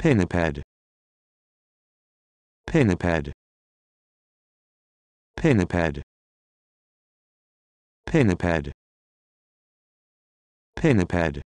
Pinniped. Pinniped. Pinniped. Pinniped. Pinniped.